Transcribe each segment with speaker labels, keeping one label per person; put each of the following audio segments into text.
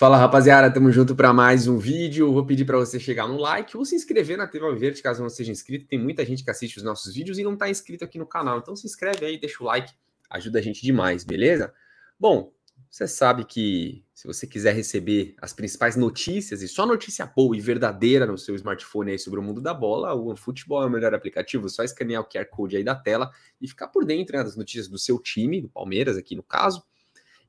Speaker 1: Fala rapaziada, tamo junto para mais um vídeo. Vou pedir para você chegar no like ou se inscrever na TV Alviverde caso não seja inscrito. Tem muita gente que assiste os nossos vídeos e não está inscrito aqui no canal. Então se inscreve aí, deixa o like, ajuda a gente demais, beleza? Bom, você sabe que se você quiser receber as principais notícias e só notícia boa e verdadeira no seu smartphone aí sobre o mundo da bola, o futebol é o melhor aplicativo. só escanear o QR Code aí da tela e ficar por dentro né, das notícias do seu time, do Palmeiras aqui no caso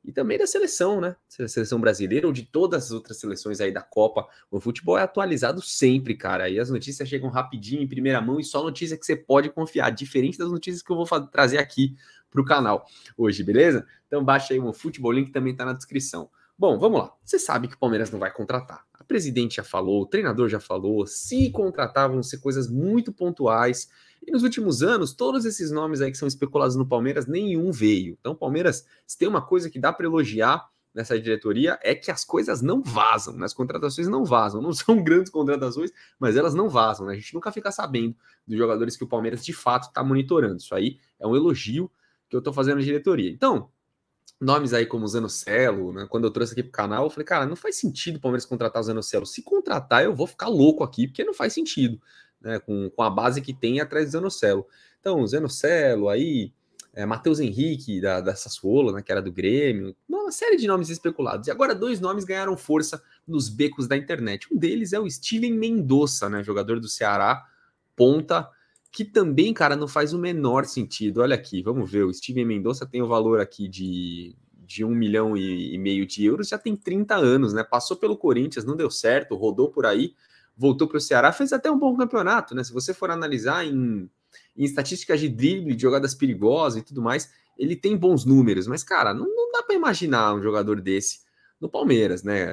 Speaker 1: e também da seleção, né? Da seleção brasileira ou de todas as outras seleções aí da Copa. O futebol é atualizado sempre, cara. E as notícias chegam rapidinho, em primeira mão, e só notícia que você pode confiar, diferente das notícias que eu vou trazer aqui para o canal hoje, beleza? Então baixa aí o Futebol Link, também está na descrição. Bom, vamos lá. Você sabe que o Palmeiras não vai contratar. A presidente já falou, o treinador já falou. Se contratar, vão ser coisas muito pontuais. E nos últimos anos, todos esses nomes aí que são especulados no Palmeiras, nenhum veio. Então, Palmeiras, se tem uma coisa que dá para elogiar nessa diretoria, é que as coisas não vazam, né? as contratações não vazam. Não são grandes contratações, mas elas não vazam. Né? A gente nunca fica sabendo dos jogadores que o Palmeiras de fato está monitorando. Isso aí é um elogio que eu estou fazendo à diretoria. Então, nomes aí como Zanocelo, né? Quando eu trouxe aqui pro canal, eu falei, cara, não faz sentido o Palmeiras contratar o Zanocelo. Se contratar, eu vou ficar louco aqui, porque não faz sentido, né? Com, com a base que tem atrás do Zanocelo. Então, Zanocelo aí, é, Matheus Henrique, da, da Sassuolo, né? Que era do Grêmio, uma série de nomes especulados. E agora dois nomes ganharam força nos becos da internet. Um deles é o Steven Mendonça, né? Jogador do Ceará, ponta que também, cara, não faz o menor sentido. Olha aqui, vamos ver. O Steven Mendonça tem o um valor aqui de, de 1 um milhão e, e, meio de euros, já tem 30 anos, né? Passou pelo Corinthians, não deu certo, rodou por aí, voltou para o Ceará, fez até um bom campeonato, né? Se você for analisar em, em estatísticas de drible, de jogadas perigosas e tudo mais, ele tem bons números, mas, cara, não, não dá para imaginar um jogador desse no Palmeiras, né?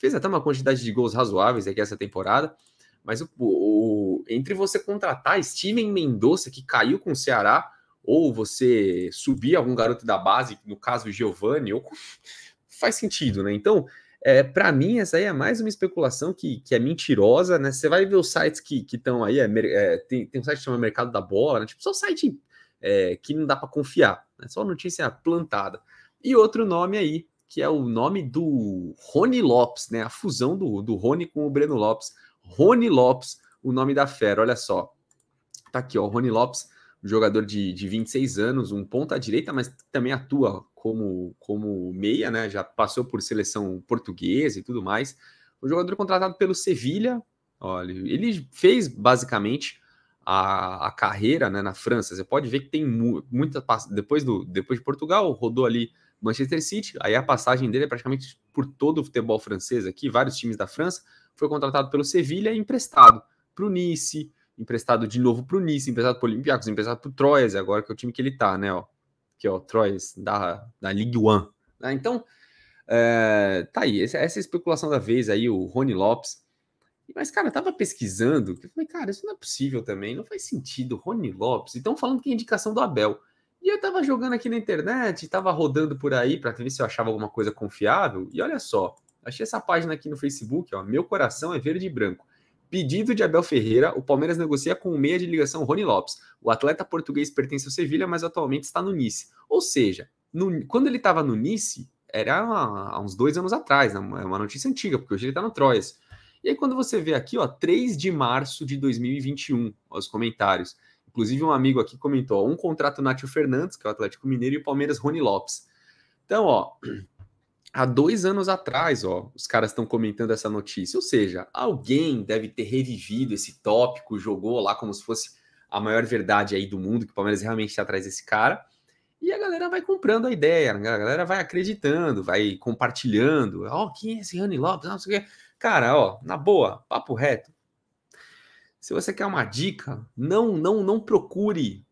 Speaker 1: Fez até uma quantidade de gols razoáveis aqui essa temporada mas o, o, entre você contratar Steven Mendonça, que caiu com o Ceará, ou você subir algum garoto da base, no caso Giovanni, ou... faz sentido, né? Então, é, para mim, essa aí é mais uma especulação que, que é mentirosa, né? Você vai ver os sites que estão aí, é, é, tem, tem um site que chama Mercado da Bola, né? tipo, só site é, que não dá para confiar, né? só notícia plantada. E outro nome aí, que é o nome do Rony Lopes, né? A fusão do, do Rony com o Breno Lopes Rony Lopes, o nome da fera, olha só. Tá aqui, ó, o Rony Lopes, jogador de, de 26 anos, um ponta direita, mas também atua como, como meia, né? Já passou por seleção portuguesa e tudo mais. O jogador contratado pelo Sevilha, olha, ele fez basicamente a, a carreira né, na França. Você pode ver que tem mu muita depois do depois de Portugal rodou ali Manchester City. Aí a passagem dele é praticamente por todo o futebol francês aqui, vários times da França foi contratado pelo Sevilha e é emprestado para o Nice, emprestado de novo para o Nice, emprestado para o Olympiacos, emprestado para o Troyes, agora que é o time que ele está, né? Ó, que é o Troyes da, da Ligue One. Né? Então, é, tá aí, essa, essa é especulação da vez aí, o Rony Lopes. Mas, cara, eu tava pesquisando, eu falei, cara, isso não é possível também, não faz sentido, Rony Lopes. Então, falando que é indicação do Abel. E eu tava jogando aqui na internet, tava rodando por aí para ver se eu achava alguma coisa confiável, e olha só, Achei essa página aqui no Facebook, ó. Meu coração é verde e branco. Pedido de Abel Ferreira, o Palmeiras negocia com o meia de ligação Rony Lopes. O atleta português pertence ao Sevilha, mas atualmente está no Nice. Ou seja, no, quando ele estava no Nice, era há uns dois anos atrás, né? é uma, uma notícia antiga, porque hoje ele está no Troyes. E aí, quando você vê aqui, ó, 3 de março de 2021, ó, os comentários. Inclusive, um amigo aqui comentou: ó, um contrato Nátio Fernandes, que é o Atlético Mineiro, e o Palmeiras Rony Lopes. Então, ó, há dois anos atrás, ó, os caras estão comentando essa notícia. Ou seja, alguém deve ter revivido esse tópico, jogou lá como se fosse a maior verdade aí do mundo, que o Palmeiras realmente está atrás desse cara. E a galera vai comprando a ideia, né? a galera vai acreditando, vai compartilhando. Ó, oh, quem é esse Rani Lopes? Não sei o Cara, ó, na boa, papo reto. Se você quer uma dica, não, não, não procure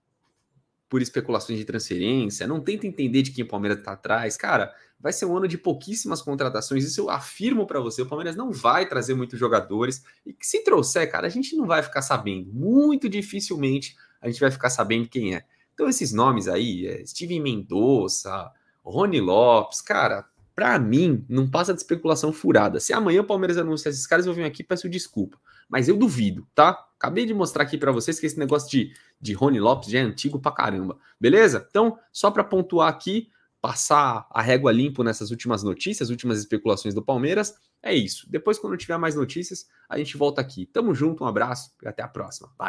Speaker 1: por especulações de transferência, não tenta entender de quem o Palmeiras está atrás. Cara, vai ser um ano de pouquíssimas contratações, isso eu afirmo para você. O Palmeiras não vai trazer muitos jogadores e que se trouxer, cara, a gente não vai ficar sabendo. Muito dificilmente a gente vai ficar sabendo quem é. Então esses nomes aí, é, Steven Mendonça, Rony Lopes, cara, para mim não passa de especulação furada. Se amanhã o Palmeiras anunciar esses caras, eu venho aqui e peço desculpa. Mas eu duvido, tá? Acabei de mostrar aqui para vocês que esse negócio de, de Rony Lopes já é antigo pra caramba, beleza? Então, só para pontuar aqui, passar a régua limpo nessas últimas notícias, últimas especulações do Palmeiras, é isso. Depois, quando tiver mais notícias, a gente volta aqui. Tamo junto, um abraço e até a próxima. Valeu!